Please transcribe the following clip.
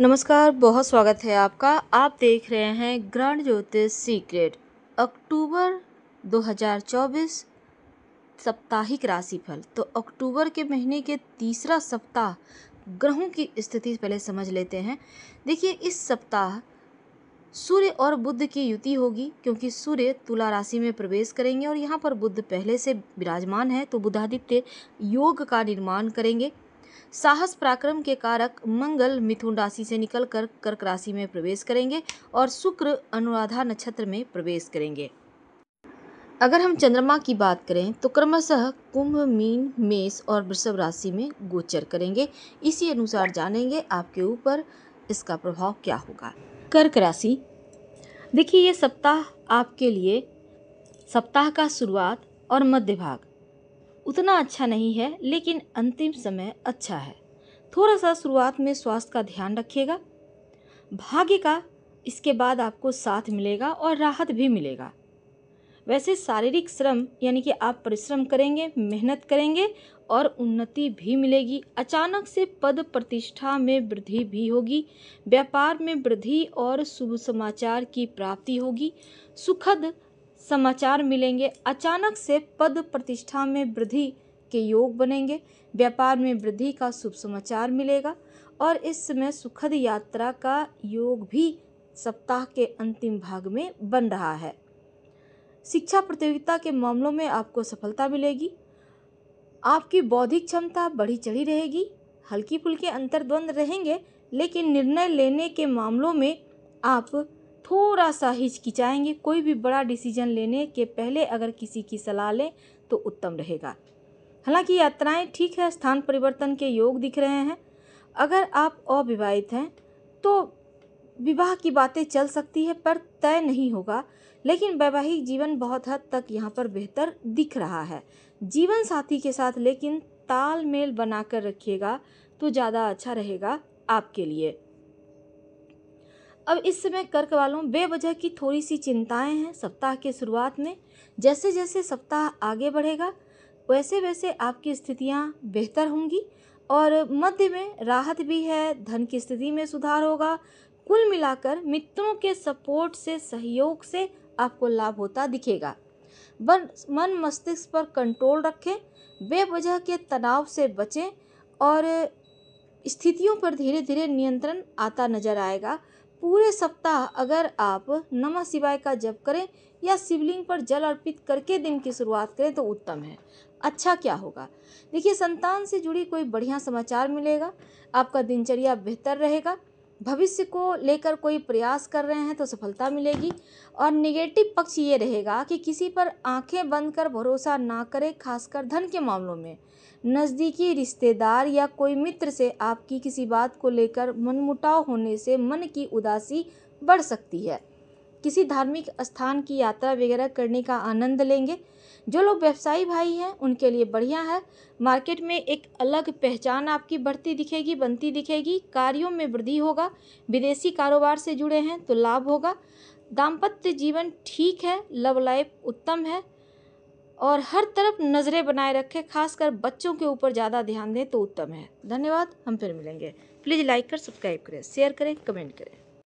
नमस्कार बहुत स्वागत है आपका आप देख रहे हैं ग्रांड ज्योतिष सीक्रेट अक्टूबर 2024 साप्ताहिक राशिफल तो अक्टूबर के महीने के तीसरा सप्ताह ग्रहों की स्थिति पहले समझ लेते हैं देखिए इस सप्ताह सूर्य और बुद्ध की युति होगी क्योंकि सूर्य तुला राशि में प्रवेश करेंगे और यहाँ पर बुद्ध पहले से विराजमान है तो बुधादित्य योग का निर्माण करेंगे साहस पराक्रम के कारक मंगल मिथुन राशि से निकलकर कर्क राशि में प्रवेश करेंगे और शुक्र अनुराधा नक्षत्र में प्रवेश करेंगे अगर हम चंद्रमा की बात करें तो क्रमशः कुंभ मीन मेष और वृषभ राशि में गोचर करेंगे इसी अनुसार जानेंगे आपके ऊपर इसका प्रभाव क्या होगा कर्क राशि देखिए ये सप्ताह आपके लिए सप्ताह का शुरुआत और मध्य भाग उतना अच्छा नहीं है लेकिन अंतिम समय अच्छा है थोड़ा सा शुरुआत में स्वास्थ्य का ध्यान रखिएगा भाग्य का इसके बाद आपको साथ मिलेगा और राहत भी मिलेगा वैसे शारीरिक श्रम यानी कि आप परिश्रम करेंगे मेहनत करेंगे और उन्नति भी मिलेगी अचानक से पद प्रतिष्ठा में वृद्धि भी होगी व्यापार में वृद्धि और शुभ समाचार की प्राप्ति होगी सुखद समाचार मिलेंगे अचानक से पद प्रतिष्ठा में वृद्धि के योग बनेंगे व्यापार में वृद्धि का शुभ समाचार मिलेगा और इस समय सुखद यात्रा का योग भी सप्ताह के अंतिम भाग में बन रहा है शिक्षा प्रतियोगिता के मामलों में आपको सफलता मिलेगी आपकी बौद्धिक क्षमता बढ़ी चढ़ी रहेगी हल्की फुल्की अंतर्द्वंद रहेंगे लेकिन निर्णय लेने के मामलों में आप थोड़ा सा हिचकिचाएंगे कोई भी बड़ा डिसीजन लेने के पहले अगर किसी की सलाह लें तो उत्तम रहेगा हालांकि यात्राएं ठीक है स्थान परिवर्तन के योग दिख रहे हैं अगर आप अविवाहित हैं तो विवाह की बातें चल सकती है पर तय नहीं होगा लेकिन वैवाहिक जीवन बहुत हद तक यहाँ पर बेहतर दिख रहा है जीवन साथी के साथ लेकिन तालमेल बनाकर रखिएगा तो ज़्यादा अच्छा रहेगा आपके लिए अब इस समय कर्क वालों बेवजह की थोड़ी सी चिंताएं हैं सप्ताह के शुरुआत में जैसे जैसे सप्ताह आगे बढ़ेगा वैसे वैसे आपकी स्थितियां बेहतर होंगी और मध्य में राहत भी है धन की स्थिति में सुधार होगा कुल मिलाकर मित्रों के सपोर्ट से सहयोग से आपको लाभ होता दिखेगा बन मन मस्तिष्क पर कंट्रोल रखें बेवजह के तनाव से बचें और स्थितियों पर धीरे धीरे नियंत्रण आता नजर आएगा पूरे सप्ताह अगर आप नमः शिवाय का जप करें या शिवलिंग पर जल अर्पित करके दिन की शुरुआत करें तो उत्तम है अच्छा क्या होगा देखिए संतान से जुड़ी कोई बढ़िया समाचार मिलेगा आपका दिनचर्या बेहतर रहेगा भविष्य को लेकर कोई प्रयास कर रहे हैं तो सफलता मिलेगी और निगेटिव पक्ष ये रहेगा कि किसी पर आंखें बंद कर भरोसा ना करें खासकर धन के मामलों में नज़दीकी रिश्तेदार या कोई मित्र से आपकी किसी बात को लेकर मनमुटाव होने से मन की उदासी बढ़ सकती है किसी धार्मिक स्थान की यात्रा वगैरह करने का आनंद लेंगे जो लोग व्यवसायी भाई हैं उनके लिए बढ़िया है मार्केट में एक अलग पहचान आपकी बढ़ती दिखेगी बनती दिखेगी कार्यों में वृद्धि होगा विदेशी कारोबार से जुड़े हैं तो लाभ होगा दाम्पत्य जीवन ठीक है लव लाइफ उत्तम है और हर तरफ नज़रें बनाए रखें खासकर बच्चों के ऊपर ज़्यादा ध्यान दें तो उत्तम है धन्यवाद हम फिर मिलेंगे प्लीज़ लाइक कर सब्सक्राइब करें शेयर करें कमेंट करें